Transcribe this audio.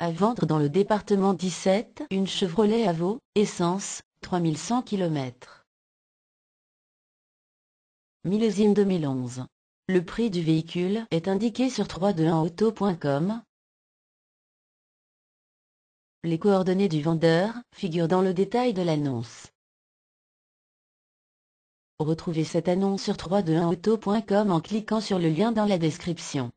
À vendre dans le département 17, une Chevrolet Aveo, essence, 3100 km. Millésime 2011. Le prix du véhicule est indiqué sur 321auto.com. Les coordonnées du vendeur figurent dans le détail de l'annonce. Retrouvez cette annonce sur 321auto.com en cliquant sur le lien dans la description.